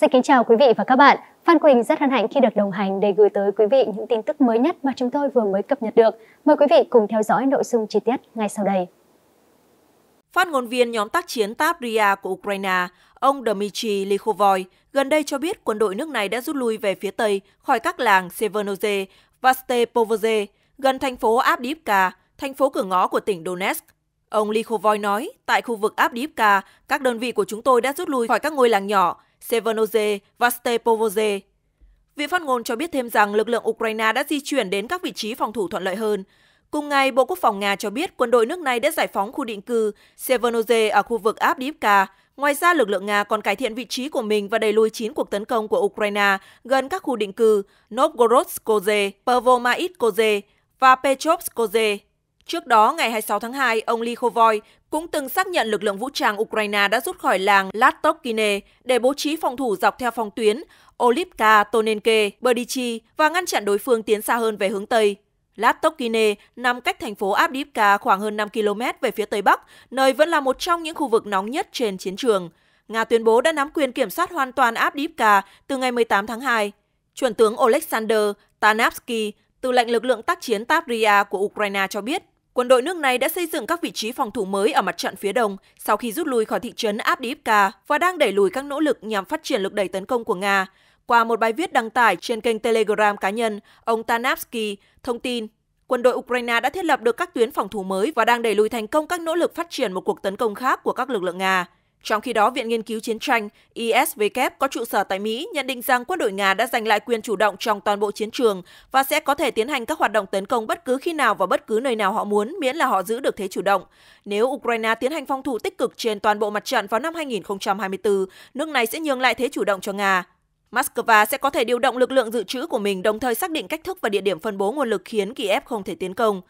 Xin kính chào quý vị và các bạn. Phan Quỳnh rất hân hạnh khi được đồng hành để gửi tới quý vị những tin tức mới nhất mà chúng tôi vừa mới cập nhật được. Mời quý vị cùng theo dõi nội dung chi tiết ngay sau đây. Phát ngôn viên nhóm tác chiến Tabria của Ukraine, ông Dmitry Likhovoy, gần đây cho biết quân đội nước này đã rút lui về phía tây khỏi các làng Severnoze và Stepovoze, gần thành phố Abdiivka, thành phố cửa ngõ của tỉnh Donetsk. Ông Likhovoy nói, tại khu vực Abdiivka, các đơn vị của chúng tôi đã rút lui khỏi các ngôi làng nhỏ Severnose và Stepovoze. Vị phát ngôn cho biết thêm rằng lực lượng Ukraine đã di chuyển đến các vị trí phòng thủ thuận lợi hơn. Cùng ngày, Bộ Quốc phòng Nga cho biết quân đội nước này đã giải phóng khu định cư Severnose ở khu vực Abdiivka. Ngoài ra, lực lượng Nga còn cải thiện vị trí của mình và đẩy lùi 9 cuộc tấn công của Ukraine gần các khu định cư Novgorodskoye, Pervomaitskoye và Petrovskoye. Trước đó, ngày 26 tháng 2, ông Likhovoi cũng từng xác nhận lực lượng vũ trang Ukraine đã rút khỏi làng Latokine để bố trí phòng thủ dọc theo phòng tuyến Olipka, Tonenke, Berdichi và ngăn chặn đối phương tiến xa hơn về hướng Tây. Latokine nằm cách thành phố Abdivka khoảng hơn 5 km về phía Tây Bắc, nơi vẫn là một trong những khu vực nóng nhất trên chiến trường. Nga tuyên bố đã nắm quyền kiểm soát hoàn toàn Abdivka từ ngày 18 tháng 2. Chuẩn tướng Oleksandr Tanavsky, tư lệnh lực lượng tác chiến Tavria của Ukraine cho biết Quân đội nước này đã xây dựng các vị trí phòng thủ mới ở mặt trận phía đông sau khi rút lui khỏi thị trấn Abdiivka và đang đẩy lùi các nỗ lực nhằm phát triển lực đẩy tấn công của Nga. Qua một bài viết đăng tải trên kênh Telegram cá nhân, ông Tanavsky thông tin quân đội Ukraine đã thiết lập được các tuyến phòng thủ mới và đang đẩy lùi thành công các nỗ lực phát triển một cuộc tấn công khác của các lực lượng Nga. Trong khi đó, Viện Nghiên cứu Chiến tranh ISW có trụ sở tại Mỹ nhận định rằng quân đội Nga đã giành lại quyền chủ động trong toàn bộ chiến trường và sẽ có thể tiến hành các hoạt động tấn công bất cứ khi nào và bất cứ nơi nào họ muốn miễn là họ giữ được thế chủ động. Nếu Ukraine tiến hành phòng thủ tích cực trên toàn bộ mặt trận vào năm 2024, nước này sẽ nhường lại thế chủ động cho Nga. Moscow sẽ có thể điều động lực lượng dự trữ của mình đồng thời xác định cách thức và địa điểm phân bố nguồn lực khiến Kiev không thể tiến công.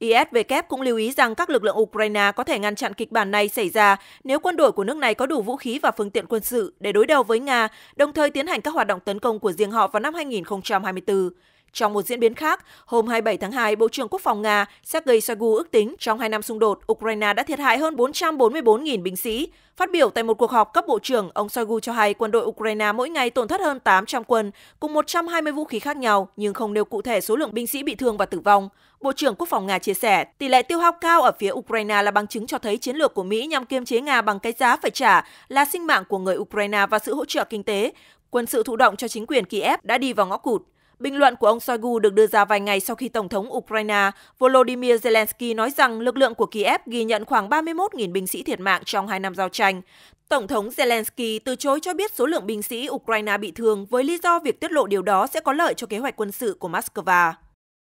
ISW cũng lưu ý rằng các lực lượng Ukraine có thể ngăn chặn kịch bản này xảy ra nếu quân đội của nước này có đủ vũ khí và phương tiện quân sự để đối đầu với Nga, đồng thời tiến hành các hoạt động tấn công của riêng họ vào năm 2024. Trong một diễn biến khác, hôm 27 tháng 2, Bộ trưởng Quốc phòng Nga Sergei Shoigu ước tính trong hai năm xung đột, Ukraine đã thiệt hại hơn 444.000 binh sĩ. Phát biểu tại một cuộc họp cấp bộ trưởng, ông Shoigu cho hay quân đội Ukraine mỗi ngày tổn thất hơn 800 quân, cùng 120 vũ khí khác nhau, nhưng không nêu cụ thể số lượng binh sĩ bị thương và tử vong. Bộ trưởng Quốc phòng Nga chia sẻ, tỷ lệ tiêu hao cao ở phía Ukraine là bằng chứng cho thấy chiến lược của Mỹ nhằm kiềm chế Nga bằng cái giá phải trả là sinh mạng của người Ukraine và sự hỗ trợ kinh tế. Quân sự thụ động cho chính quyền Kiev đã đi vào ngõ cụt. Bình luận của ông Shoigu được đưa ra vài ngày sau khi Tổng thống Ukraine Volodymyr Zelensky nói rằng lực lượng của Kiev ghi nhận khoảng 31.000 binh sĩ thiệt mạng trong hai năm giao tranh. Tổng thống Zelensky từ chối cho biết số lượng binh sĩ Ukraine bị thương với lý do việc tiết lộ điều đó sẽ có lợi cho kế hoạch quân sự của Moscow.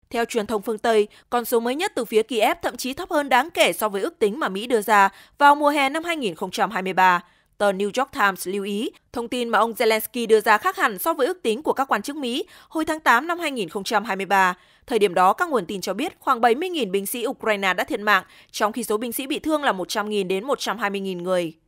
Theo truyền thông phương Tây, con số mới nhất từ phía Kiev thậm chí thấp hơn đáng kể so với ước tính mà Mỹ đưa ra vào mùa hè năm 2023. Tờ New York Times lưu ý, thông tin mà ông Zelensky đưa ra khác hẳn so với ước tính của các quan chức Mỹ hồi tháng 8 năm 2023. Thời điểm đó, các nguồn tin cho biết khoảng 70.000 binh sĩ Ukraine đã thiệt mạng, trong khi số binh sĩ bị thương là 100.000 đến 120.000 người.